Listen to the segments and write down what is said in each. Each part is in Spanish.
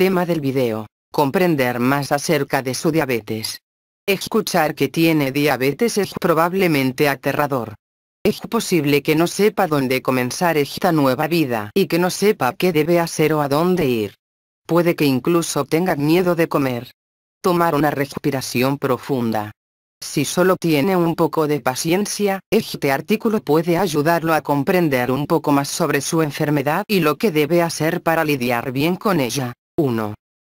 Tema del video. Comprender más acerca de su diabetes. Escuchar que tiene diabetes es probablemente aterrador. Es posible que no sepa dónde comenzar esta nueva vida y que no sepa qué debe hacer o a dónde ir. Puede que incluso tenga miedo de comer. Tomar una respiración profunda. Si solo tiene un poco de paciencia, este artículo puede ayudarlo a comprender un poco más sobre su enfermedad y lo que debe hacer para lidiar bien con ella. 1.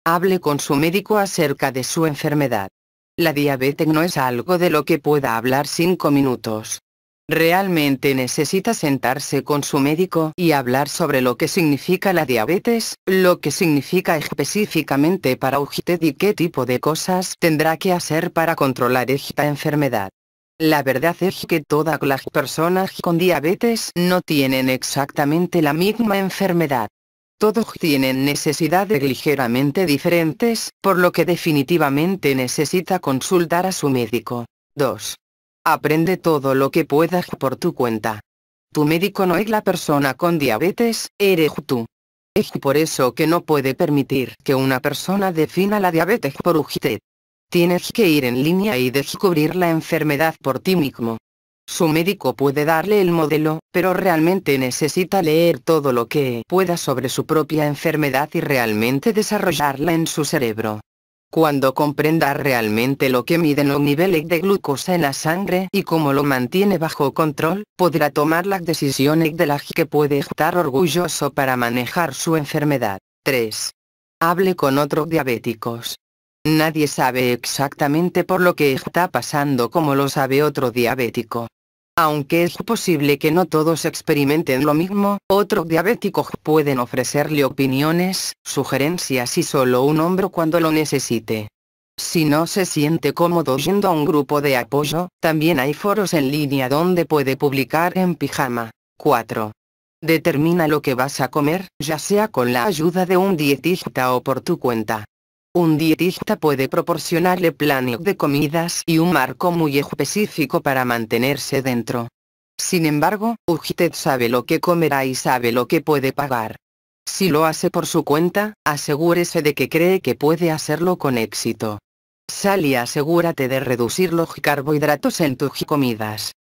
Hable con su médico acerca de su enfermedad. La diabetes no es algo de lo que pueda hablar 5 minutos. Realmente necesita sentarse con su médico y hablar sobre lo que significa la diabetes, lo que significa específicamente para usted y qué tipo de cosas tendrá que hacer para controlar esta enfermedad. La verdad es que todas las personas con diabetes no tienen exactamente la misma enfermedad. Todos tienen necesidades ligeramente diferentes, por lo que definitivamente necesita consultar a su médico. 2. Aprende todo lo que puedas por tu cuenta. Tu médico no es la persona con diabetes, eres tú. Es por eso que no puede permitir que una persona defina la diabetes por usted. Tienes que ir en línea y descubrir la enfermedad por ti mismo. Su médico puede darle el modelo, pero realmente necesita leer todo lo que pueda sobre su propia enfermedad y realmente desarrollarla en su cerebro. Cuando comprenda realmente lo que miden los niveles de glucosa en la sangre y cómo lo mantiene bajo control, podrá tomar las decisiones de la que puede estar orgulloso para manejar su enfermedad. 3. Hable con otros diabéticos. Nadie sabe exactamente por lo que está pasando como lo sabe otro diabético. Aunque es posible que no todos experimenten lo mismo, otros diabéticos pueden ofrecerle opiniones, sugerencias y solo un hombro cuando lo necesite. Si no se siente cómodo yendo a un grupo de apoyo, también hay foros en línea donde puede publicar en pijama. 4. Determina lo que vas a comer, ya sea con la ayuda de un dietista o por tu cuenta. Un dietista puede proporcionarle planes de comidas y un marco muy específico para mantenerse dentro. Sin embargo, usted sabe lo que comerá y sabe lo que puede pagar. Si lo hace por su cuenta, asegúrese de que cree que puede hacerlo con éxito. Sal y asegúrate de reducir los carbohidratos en tus comidas.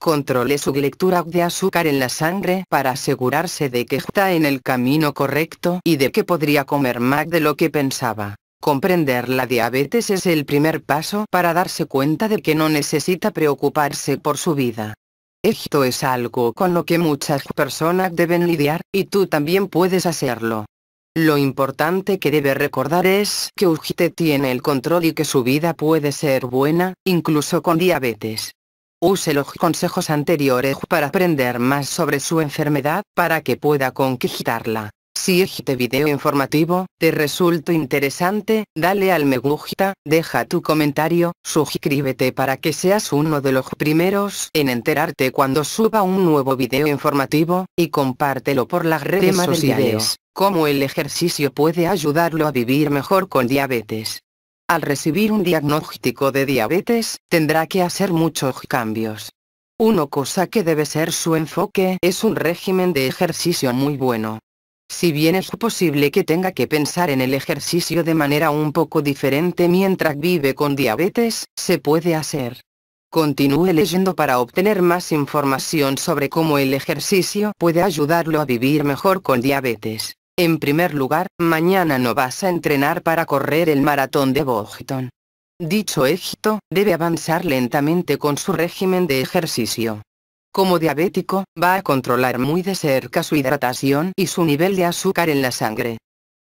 Controle su lectura de azúcar en la sangre para asegurarse de que está en el camino correcto y de que podría comer más de lo que pensaba. Comprender la diabetes es el primer paso para darse cuenta de que no necesita preocuparse por su vida. Esto es algo con lo que muchas personas deben lidiar, y tú también puedes hacerlo. Lo importante que debe recordar es que usted tiene el control y que su vida puede ser buena, incluso con diabetes. Use los consejos anteriores para aprender más sobre su enfermedad, para que pueda conquistarla. Si este video informativo te resultó interesante, dale al me gusta, deja tu comentario, suscríbete para que seas uno de los primeros en enterarte cuando suba un nuevo video informativo, y compártelo por las redes sociales, cómo el ejercicio puede ayudarlo a vivir mejor con diabetes. Al recibir un diagnóstico de diabetes, tendrá que hacer muchos cambios. Una cosa que debe ser su enfoque es un régimen de ejercicio muy bueno. Si bien es posible que tenga que pensar en el ejercicio de manera un poco diferente mientras vive con diabetes, se puede hacer. Continúe leyendo para obtener más información sobre cómo el ejercicio puede ayudarlo a vivir mejor con diabetes. En primer lugar, mañana no vas a entrenar para correr el maratón de Boston. Dicho esto, debe avanzar lentamente con su régimen de ejercicio. Como diabético, va a controlar muy de cerca su hidratación y su nivel de azúcar en la sangre.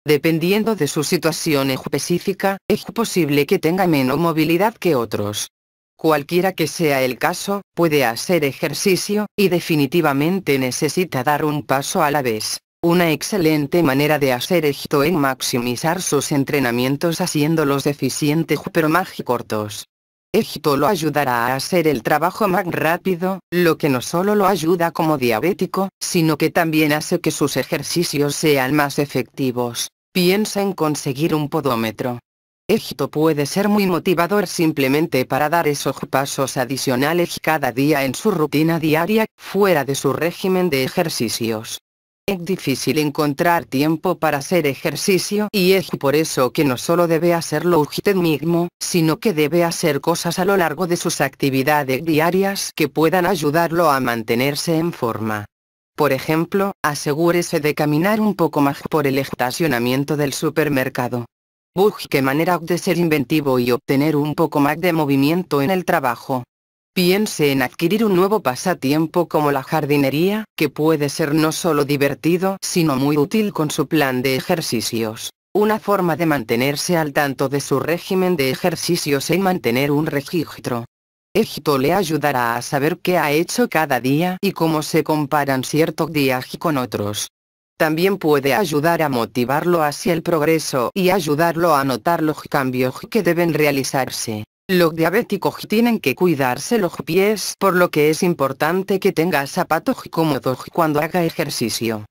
Dependiendo de su situación específica, es posible que tenga menos movilidad que otros. Cualquiera que sea el caso, puede hacer ejercicio, y definitivamente necesita dar un paso a la vez. Una excelente manera de hacer esto es maximizar sus entrenamientos haciéndolos eficientes pero más cortos. Egipto lo ayudará a hacer el trabajo más rápido, lo que no solo lo ayuda como diabético, sino que también hace que sus ejercicios sean más efectivos. Piensa en conseguir un podómetro. Egipto puede ser muy motivador simplemente para dar esos pasos adicionales cada día en su rutina diaria, fuera de su régimen de ejercicios. Es difícil encontrar tiempo para hacer ejercicio y es por eso que no solo debe hacerlo usted mismo, sino que debe hacer cosas a lo largo de sus actividades diarias que puedan ayudarlo a mantenerse en forma. Por ejemplo, asegúrese de caminar un poco más por el estacionamiento del supermercado. Busque manera de ser inventivo y obtener un poco más de movimiento en el trabajo. Piense en adquirir un nuevo pasatiempo como la jardinería, que puede ser no solo divertido sino muy útil con su plan de ejercicios. Una forma de mantenerse al tanto de su régimen de ejercicios es mantener un registro. Esto le ayudará a saber qué ha hecho cada día y cómo se comparan ciertos días con otros. También puede ayudar a motivarlo hacia el progreso y ayudarlo a notar los cambios que deben realizarse. Los diabéticos tienen que cuidarse los pies por lo que es importante que tenga zapatos cómodos cuando haga ejercicio.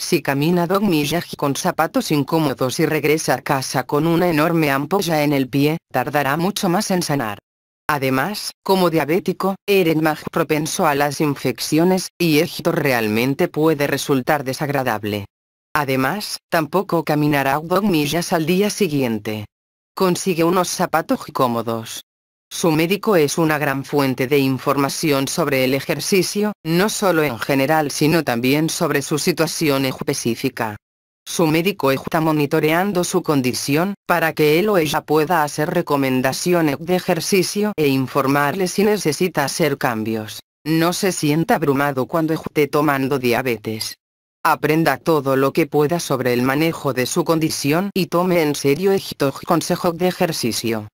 Si camina dos millas con zapatos incómodos y regresa a casa con una enorme ampolla en el pie, tardará mucho más en sanar. Además, como diabético, eres más propenso a las infecciones, y esto realmente puede resultar desagradable. Además, tampoco caminará dos millas al día siguiente. Consigue unos zapatos cómodos. Su médico es una gran fuente de información sobre el ejercicio, no solo en general sino también sobre su situación específica. Su médico está monitoreando su condición, para que él o ella pueda hacer recomendaciones de ejercicio e informarle si necesita hacer cambios. No se sienta abrumado cuando esté tomando diabetes. Aprenda todo lo que pueda sobre el manejo de su condición y tome en serio estos consejo de ejercicio.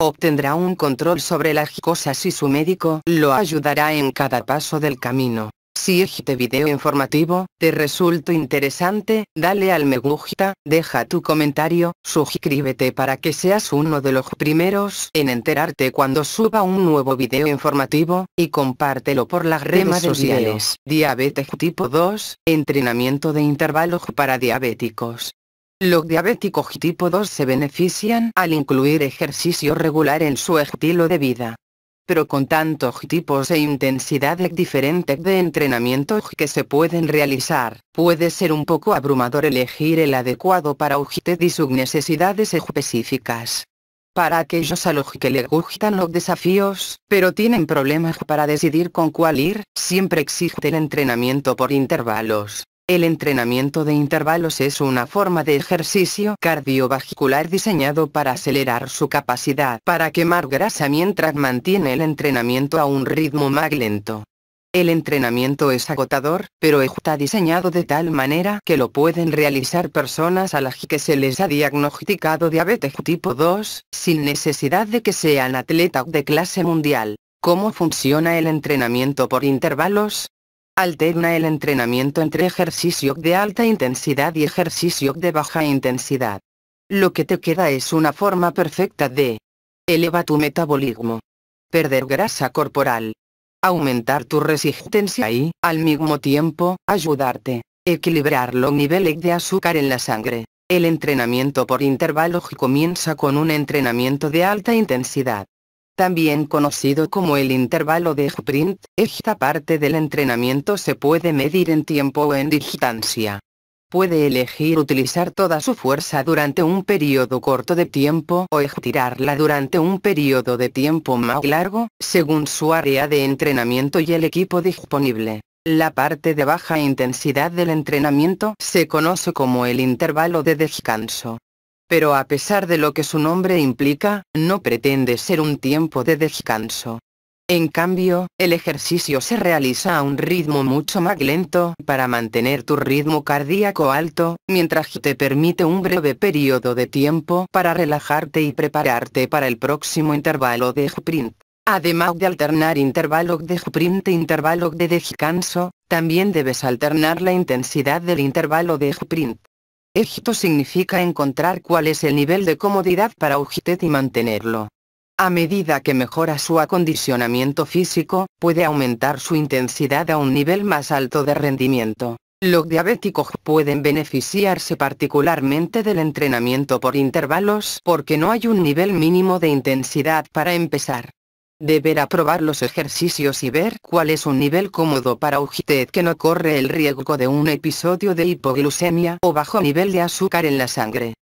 Obtendrá un control sobre las cosas y su médico lo ayudará en cada paso del camino. Si este video informativo te resultó interesante, dale al me gusta, deja tu comentario, suscríbete para que seas uno de los primeros en enterarte cuando suba un nuevo video informativo, y compártelo por las redes sociales. Diabetes tipo 2, entrenamiento de intervalos para diabéticos. Los diabéticos tipo 2 se benefician al incluir ejercicio regular en su estilo de vida pero con tantos tipos e intensidades diferentes de entrenamiento que se pueden realizar, puede ser un poco abrumador elegir el adecuado para usted y sus necesidades específicas. Para aquellos a los que les gustan los desafíos, pero tienen problemas para decidir con cuál ir, siempre existe el entrenamiento por intervalos. El entrenamiento de intervalos es una forma de ejercicio cardiovascular diseñado para acelerar su capacidad para quemar grasa mientras mantiene el entrenamiento a un ritmo más lento. El entrenamiento es agotador, pero está diseñado de tal manera que lo pueden realizar personas a las que se les ha diagnosticado diabetes tipo 2, sin necesidad de que sean atletas de clase mundial. ¿Cómo funciona el entrenamiento por intervalos? Alterna el entrenamiento entre ejercicio de alta intensidad y ejercicio de baja intensidad. Lo que te queda es una forma perfecta de elevar tu metabolismo, perder grasa corporal, aumentar tu resistencia y, al mismo tiempo, ayudarte equilibrar los niveles de azúcar en la sangre. El entrenamiento por intervalos comienza con un entrenamiento de alta intensidad también conocido como el intervalo de sprint, esta parte del entrenamiento se puede medir en tiempo o en distancia. Puede elegir utilizar toda su fuerza durante un periodo corto de tiempo o estirarla durante un periodo de tiempo más largo, según su área de entrenamiento y el equipo disponible. La parte de baja intensidad del entrenamiento se conoce como el intervalo de descanso pero a pesar de lo que su nombre implica, no pretende ser un tiempo de descanso. En cambio, el ejercicio se realiza a un ritmo mucho más lento para mantener tu ritmo cardíaco alto, mientras te permite un breve periodo de tiempo para relajarte y prepararte para el próximo intervalo de sprint. Además de alternar intervalo de sprint e intervalo de descanso, también debes alternar la intensidad del intervalo de sprint. Esto significa encontrar cuál es el nivel de comodidad para usted y mantenerlo. A medida que mejora su acondicionamiento físico, puede aumentar su intensidad a un nivel más alto de rendimiento. Los diabéticos pueden beneficiarse particularmente del entrenamiento por intervalos porque no hay un nivel mínimo de intensidad para empezar. Deberá probar los ejercicios y ver cuál es un nivel cómodo para usted que no corre el riesgo de un episodio de hipoglucemia o bajo nivel de azúcar en la sangre.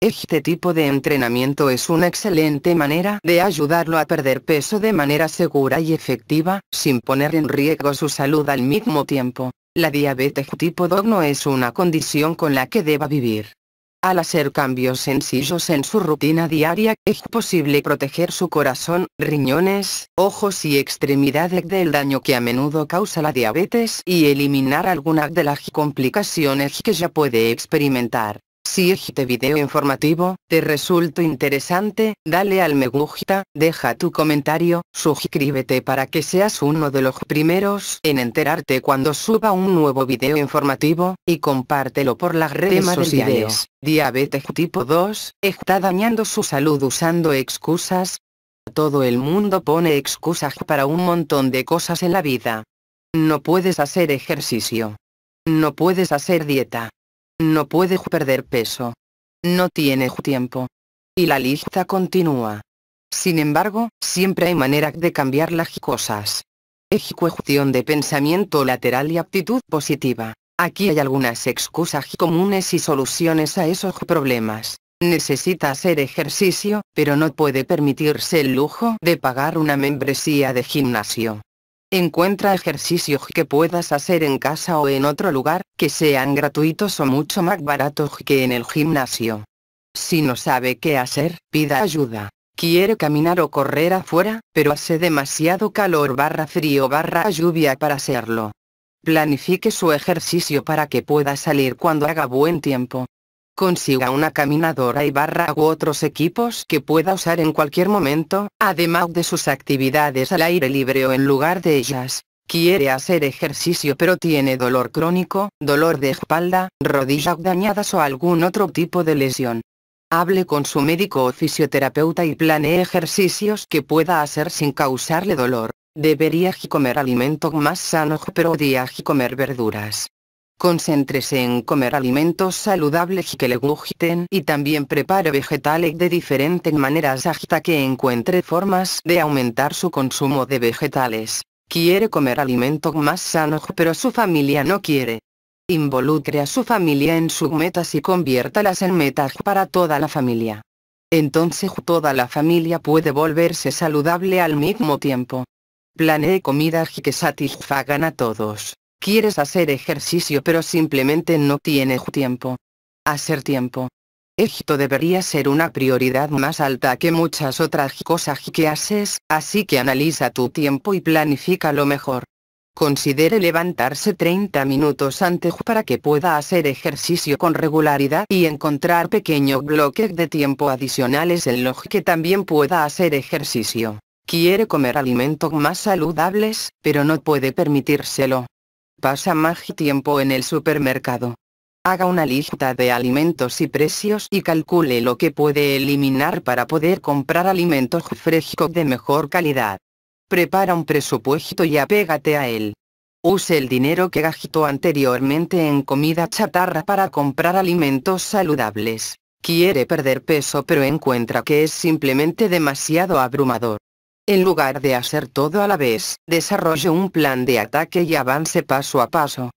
Este tipo de entrenamiento es una excelente manera de ayudarlo a perder peso de manera segura y efectiva, sin poner en riesgo su salud al mismo tiempo. La diabetes tipo 2 no es una condición con la que deba vivir. Al hacer cambios sencillos en su rutina diaria, es posible proteger su corazón, riñones, ojos y extremidades del daño que a menudo causa la diabetes y eliminar algunas de las complicaciones que ya puede experimentar. Si este video informativo te resultó interesante, dale al me gusta, deja tu comentario, suscríbete para que seas uno de los primeros en enterarte cuando suba un nuevo video informativo, y compártelo por las redes sociales. Diabetes tipo 2, está dañando su salud usando excusas. Todo el mundo pone excusas para un montón de cosas en la vida. No puedes hacer ejercicio. No puedes hacer dieta. No puede perder peso. No tiene tiempo. Y la lista continúa. Sin embargo, siempre hay manera de cambiar las cosas. Es cuestión de pensamiento lateral y aptitud positiva. Aquí hay algunas excusas comunes y soluciones a esos problemas. Necesita hacer ejercicio, pero no puede permitirse el lujo de pagar una membresía de gimnasio. Encuentra ejercicios que puedas hacer en casa o en otro lugar, que sean gratuitos o mucho más baratos que en el gimnasio. Si no sabe qué hacer, pida ayuda. Quiere caminar o correr afuera, pero hace demasiado calor barra frío barra lluvia para hacerlo. Planifique su ejercicio para que pueda salir cuando haga buen tiempo, consiga una caminadora y barra u otros equipos que pueda usar en cualquier momento, además de sus actividades al aire libre o en lugar de ellas. Quiere hacer ejercicio pero tiene dolor crónico, dolor de espalda, rodillas dañadas o algún otro tipo de lesión. Hable con su médico o fisioterapeuta y planee ejercicios que pueda hacer sin causarle dolor. Debería comer alimento más sano pero día comer verduras. Concéntrese en comer alimentos saludables que le gusten y también prepare vegetales de diferentes maneras hasta que encuentre formas de aumentar su consumo de vegetales. Quiere comer alimentos más sanos pero su familia no quiere. Involucre a su familia en sus metas y conviértalas en metas para toda la familia. Entonces toda la familia puede volverse saludable al mismo tiempo. Planee comidas que satisfagan a todos. Quieres hacer ejercicio pero simplemente no tienes tiempo. Hacer tiempo. Esto debería ser una prioridad más alta que muchas otras cosas que haces, así que analiza tu tiempo y planifica lo mejor. Considere levantarse 30 minutos antes para que pueda hacer ejercicio con regularidad y encontrar pequeños bloques de tiempo adicionales en los que también pueda hacer ejercicio. Quiere comer alimentos más saludables, pero no puede permitírselo. Pasa más tiempo en el supermercado. Haga una lista de alimentos y precios y calcule lo que puede eliminar para poder comprar alimentos frescos de mejor calidad. Prepara un presupuesto y apégate a él. Use el dinero que gastó anteriormente en comida chatarra para comprar alimentos saludables. Quiere perder peso pero encuentra que es simplemente demasiado abrumador. En lugar de hacer todo a la vez, desarrolle un plan de ataque y avance paso a paso.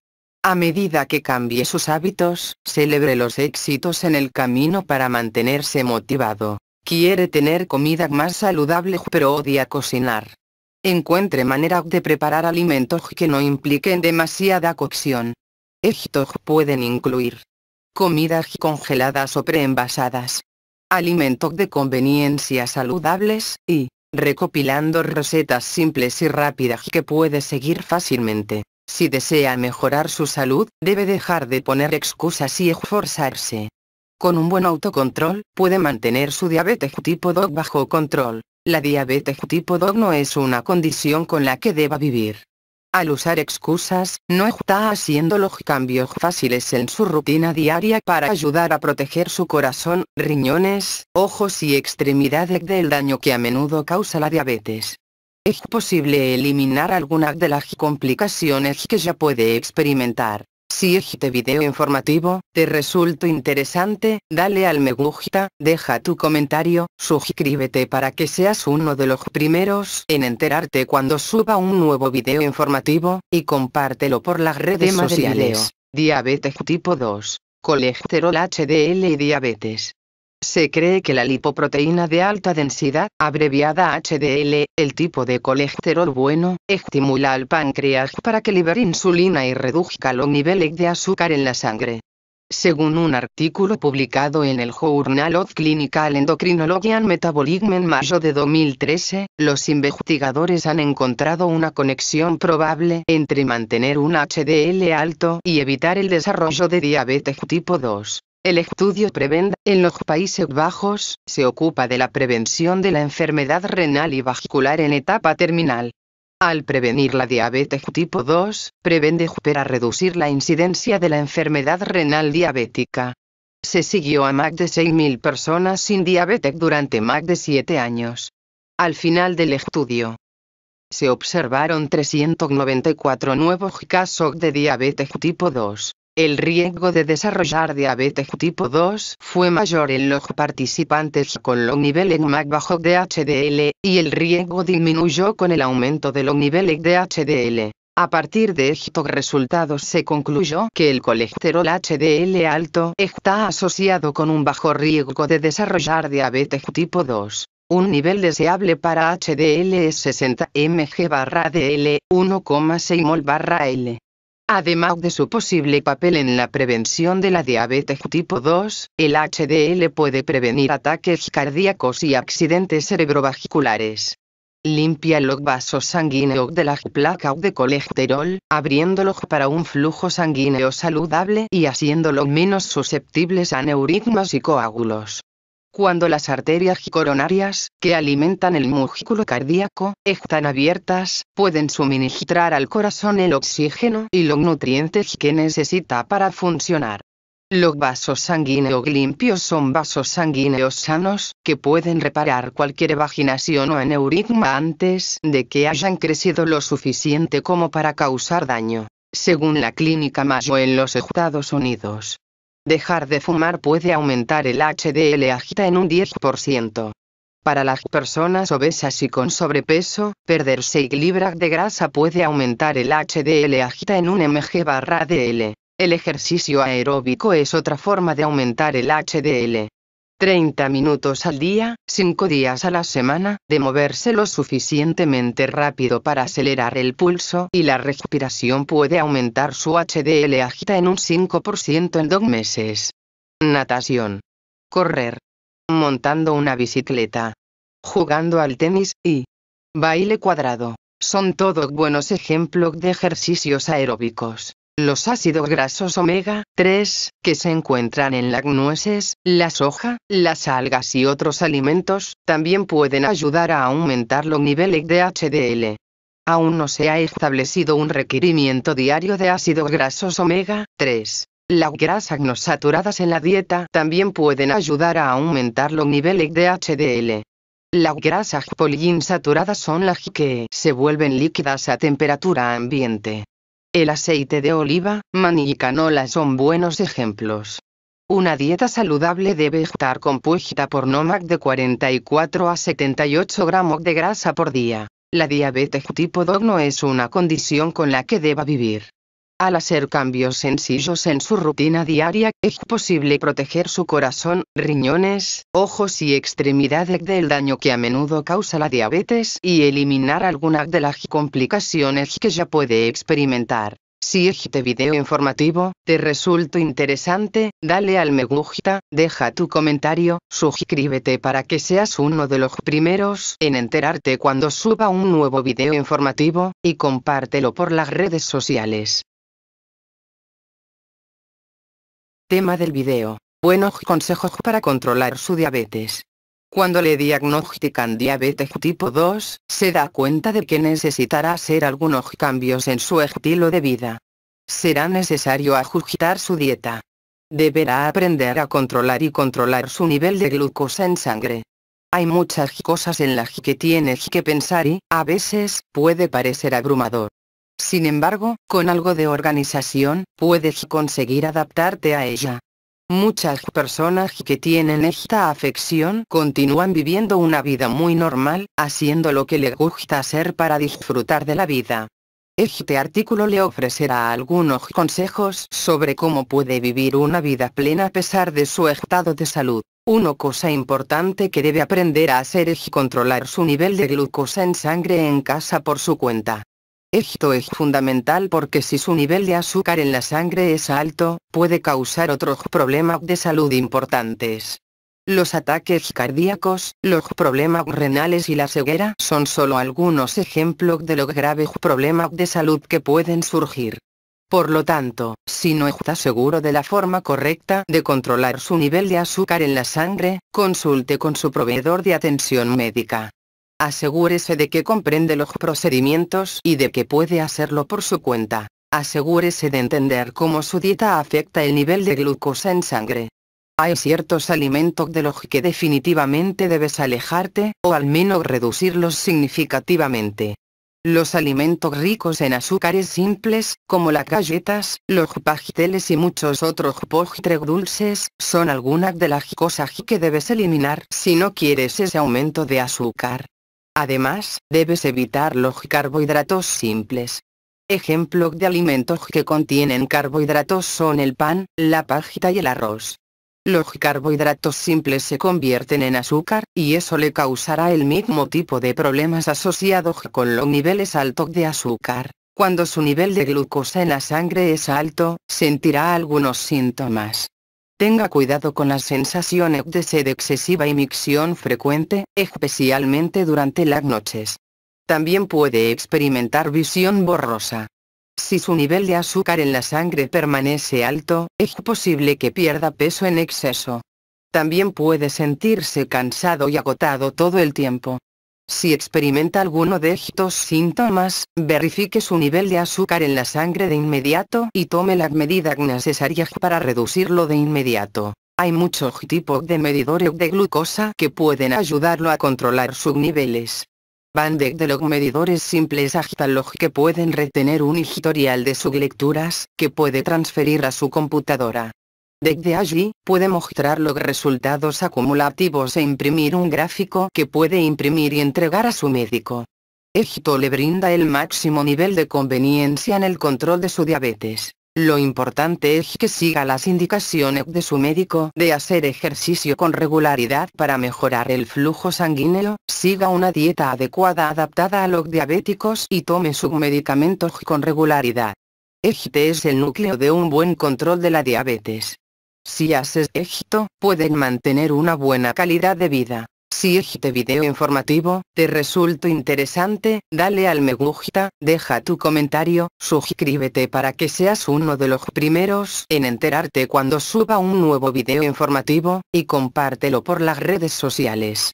A medida que cambie sus hábitos, celebre los éxitos en el camino para mantenerse motivado. Quiere tener comida más saludable pero odia cocinar. Encuentre manera de preparar alimentos que no impliquen demasiada cocción. Estos pueden incluir comidas congeladas o preenvasadas, alimentos de conveniencia saludables y recopilando recetas simples y rápidas que puede seguir fácilmente. Si desea mejorar su salud, debe dejar de poner excusas y esforzarse. Con un buen autocontrol, puede mantener su diabetes tipo 2 bajo control. La diabetes tipo 2 no es una condición con la que deba vivir. Al usar excusas, no está haciendo los cambios fáciles en su rutina diaria para ayudar a proteger su corazón, riñones, ojos y extremidades del daño que a menudo causa la diabetes. Es posible eliminar algunas de las complicaciones que ya puede experimentar. Si este video informativo te resultó interesante, dale al me gusta, deja tu comentario, suscríbete para que seas uno de los primeros en enterarte cuando suba un nuevo video informativo, y compártelo por las redes sociales. Diabetes tipo 2, colesterol HDL y diabetes. Se cree que la lipoproteína de alta densidad, abreviada HDL, el tipo de colesterol bueno, estimula al páncreas para que libere insulina y reduzca los niveles de azúcar en la sangre. Según un artículo publicado en el Journal of Clinical Endocrinology and Metabolism en mayo de 2013, los investigadores han encontrado una conexión probable entre mantener un HDL alto y evitar el desarrollo de diabetes tipo 2. El estudio Prevent, en los Países Bajos, se ocupa de la prevención de la enfermedad renal y vascular en etapa terminal. Al prevenir la diabetes tipo 2, Prevent espera reducir la incidencia de la enfermedad renal diabética. Se siguió a más de 6.000 personas sin diabetes durante más de 7 años. Al final del estudio, se observaron 394 nuevos casos de diabetes tipo 2. El riesgo de desarrollar diabetes tipo 2 fue mayor en los participantes con los niveles más bajos de HDL, y el riesgo disminuyó con el aumento de los niveles de HDL. A partir de estos resultados se concluyó que el colesterol HDL alto está asociado con un bajo riesgo de desarrollar diabetes tipo 2. Un nivel deseable para HDL es 60 mg barra DL, 1,6 mol barra L. Además de su posible papel en la prevención de la diabetes tipo 2, el HDL puede prevenir ataques cardíacos y accidentes cerebrovasculares. Limpia los vasos sanguíneos de la placa de colesterol, abriéndolos para un flujo sanguíneo saludable y haciéndolos menos susceptibles a neurismas y coágulos. Cuando las arterias coronarias, que alimentan el músculo cardíaco, están abiertas, pueden suministrar al corazón el oxígeno y los nutrientes que necesita para funcionar. Los vasos sanguíneos limpios son vasos sanguíneos sanos, que pueden reparar cualquier vaginación o aneurisma antes de que hayan crecido lo suficiente como para causar daño, según la Clínica Mayo en los Estados Unidos. Dejar de fumar puede aumentar el HDL agita en un 10%. Para las personas obesas y con sobrepeso, perder 6 libras de grasa puede aumentar el HDL agita en un mg barra DL. El ejercicio aeróbico es otra forma de aumentar el HDL. 30 minutos al día, 5 días a la semana, de moverse lo suficientemente rápido para acelerar el pulso y la respiración puede aumentar su HDL agita en un 5% en dos meses. Natación. Correr. Montando una bicicleta. Jugando al tenis y baile cuadrado. Son todos buenos ejemplos de ejercicios aeróbicos. Los ácidos grasos omega 3, que se encuentran en las nueces, la soja, las algas y otros alimentos, también pueden ayudar a aumentar los niveles de HDL. Aún no se ha establecido un requerimiento diario de ácidos grasos omega 3. Las grasas no saturadas en la dieta también pueden ayudar a aumentar los niveles de HDL. Las grasas poliinsaturadas son las que se vuelven líquidas a temperatura ambiente. El aceite de oliva, maní y canola son buenos ejemplos. Una dieta saludable debe estar compuesta por no más de 44 a 78 gramos de grasa por día. La diabetes tipo 2 no es una condición con la que deba vivir. Al hacer cambios sencillos en su rutina diaria, es posible proteger su corazón, riñones, ojos y extremidades del daño que a menudo causa la diabetes y eliminar algunas de las complicaciones que ya puede experimentar. Si este video informativo te resultó interesante, dale al me gusta, deja tu comentario, suscríbete para que seas uno de los primeros en enterarte cuando suba un nuevo video informativo, y compártelo por las redes sociales. Tema del video. Buenos consejos para controlar su diabetes. Cuando le diagnostican diabetes tipo 2, se da cuenta de que necesitará hacer algunos cambios en su estilo de vida. Será necesario ajustar su dieta. Deberá aprender a controlar y controlar su nivel de glucosa en sangre. Hay muchas cosas en las que tienes que pensar y, a veces, puede parecer abrumador. Sin embargo, con algo de organización, puedes conseguir adaptarte a ella. Muchas personas que tienen esta afección continúan viviendo una vida muy normal, haciendo lo que le gusta hacer para disfrutar de la vida. Este artículo le ofrecerá algunos consejos sobre cómo puede vivir una vida plena a pesar de su estado de salud. Una cosa importante que debe aprender a hacer es controlar su nivel de glucosa en sangre en casa por su cuenta. Esto es fundamental porque si su nivel de azúcar en la sangre es alto, puede causar otros problemas de salud importantes. Los ataques cardíacos, los problemas renales y la ceguera son solo algunos ejemplos de los graves problemas de salud que pueden surgir. Por lo tanto, si no está seguro de la forma correcta de controlar su nivel de azúcar en la sangre, consulte con su proveedor de atención médica asegúrese de que comprende los procedimientos y de que puede hacerlo por su cuenta. Asegúrese de entender cómo su dieta afecta el nivel de glucosa en sangre. Hay ciertos alimentos de los que definitivamente debes alejarte, o al menos reducirlos significativamente. Los alimentos ricos en azúcares simples, como las galletas, los pasteles y muchos otros postres dulces, son algunas de las cosas que debes eliminar si no quieres ese aumento de azúcar. Además, debes evitar los carbohidratos simples. Ejemplos de alimentos que contienen carbohidratos son el pan, la pajita y el arroz. Los carbohidratos simples se convierten en azúcar, y eso le causará el mismo tipo de problemas asociados con los niveles altos de azúcar. Cuando su nivel de glucosa en la sangre es alto, sentirá algunos síntomas. Tenga cuidado con las sensaciones de sed excesiva y micción frecuente, especialmente durante las noches. También puede experimentar visión borrosa. Si su nivel de azúcar en la sangre permanece alto, es posible que pierda peso en exceso. También puede sentirse cansado y agotado todo el tiempo. Si experimenta alguno de estos síntomas, verifique su nivel de azúcar en la sangre de inmediato y tome las medidas necesarias para reducirlo de inmediato. Hay muchos tipos de medidores de glucosa que pueden ayudarlo a controlar sus niveles. Van desde los medidores simples hasta los que pueden retener un historial de sus lecturas, que puede transferir a su computadora. Desde allí, puede mostrar los resultados acumulativos e imprimir un gráfico que puede imprimir y entregar a su médico. Esto le brinda el máximo nivel de conveniencia en el control de su diabetes. Lo importante es que siga las indicaciones de su médico de hacer ejercicio con regularidad para mejorar el flujo sanguíneo, siga una dieta adecuada adaptada a los diabéticos y tome sus medicamentos con regularidad. Este es el núcleo de un buen control de la diabetes. Si haces éxito, pueden mantener una buena calidad de vida. Si este video informativo te resultó interesante, dale al me gusta, deja tu comentario, suscríbete para que seas uno de los primeros en enterarte cuando suba un nuevo video informativo, y compártelo por las redes sociales.